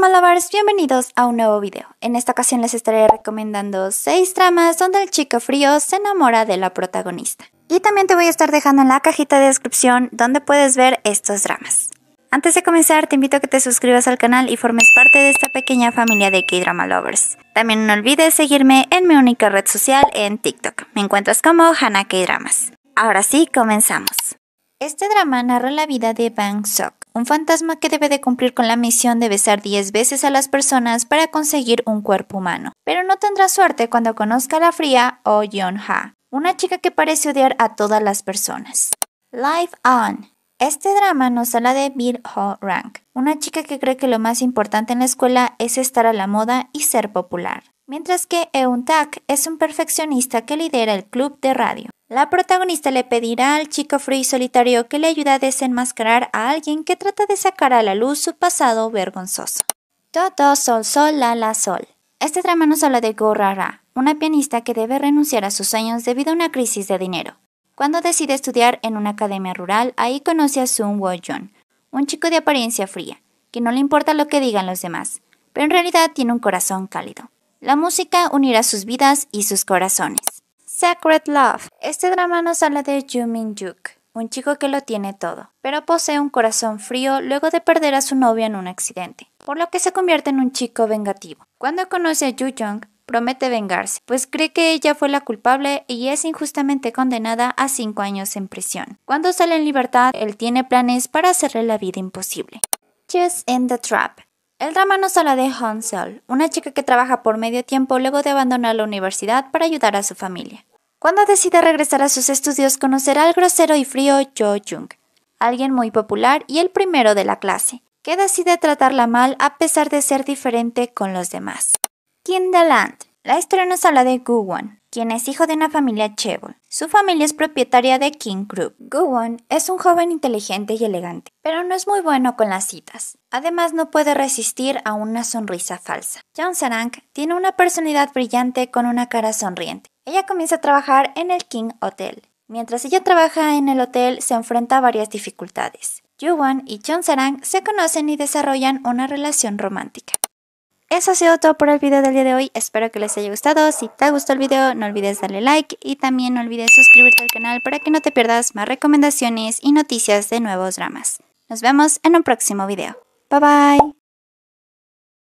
Drama bienvenidos a un nuevo video. En esta ocasión les estaré recomendando 6 dramas donde el chico frío se enamora de la protagonista. Y también te voy a estar dejando en la cajita de descripción donde puedes ver estos dramas. Antes de comenzar, te invito a que te suscribas al canal y formes parte de esta pequeña familia de K-Drama Lovers. También no olvides seguirme en mi única red social en TikTok. Me encuentras como Hannah K-Dramas. Ahora sí, comenzamos. Este drama narra la vida de Bang Sok, un fantasma que debe de cumplir con la misión de besar 10 veces a las personas para conseguir un cuerpo humano. Pero no tendrá suerte cuando conozca a la fría Oh Yeon-ha, una chica que parece odiar a todas las personas. Life On este drama nos habla de Bill Ho Rank, una chica que cree que lo más importante en la escuela es estar a la moda y ser popular, mientras que Eun Tak es un perfeccionista que lidera el club de radio. La protagonista le pedirá al chico frío y solitario que le ayude a desenmascarar a alguien que trata de sacar a la luz su pasado vergonzoso. Toto Sol Sol La La Sol. Este drama nos habla de Rara, una pianista que debe renunciar a sus sueños debido a una crisis de dinero. Cuando decide estudiar en una academia rural, ahí conoce a Sun Wo Jun, un chico de apariencia fría, que no le importa lo que digan los demás, pero en realidad tiene un corazón cálido. La música unirá sus vidas y sus corazones. Sacred Love. Este drama nos habla de min Juk, un chico que lo tiene todo, pero posee un corazón frío luego de perder a su novia en un accidente, por lo que se convierte en un chico vengativo. Cuando conoce a Yu Jung, promete vengarse, pues cree que ella fue la culpable y es injustamente condenada a 5 años en prisión. Cuando sale en libertad, él tiene planes para hacerle la vida imposible. Just in the Trap el drama nos habla de Hong una chica que trabaja por medio tiempo luego de abandonar la universidad para ayudar a su familia. Cuando decide regresar a sus estudios conocerá al grosero y frío Jo Jung, alguien muy popular y el primero de la clase, que decide tratarla mal a pesar de ser diferente con los demás. land La historia nos habla de Won, quien es hijo de una familia chebol. Su familia es propietaria de King Group. Won es un joven inteligente y elegante, pero no es muy bueno con las citas. Además, no puede resistir a una sonrisa falsa. John Sarang tiene una personalidad brillante con una cara sonriente, ella comienza a trabajar en el King Hotel. Mientras ella trabaja en el hotel, se enfrenta a varias dificultades. Yuwan y Serang se conocen y desarrollan una relación romántica. Eso ha sido todo por el video del día de hoy, espero que les haya gustado, si te gustó el video no olvides darle like y también no olvides suscribirte al canal para que no te pierdas más recomendaciones y noticias de nuevos dramas. Nos vemos en un próximo video. Bye bye.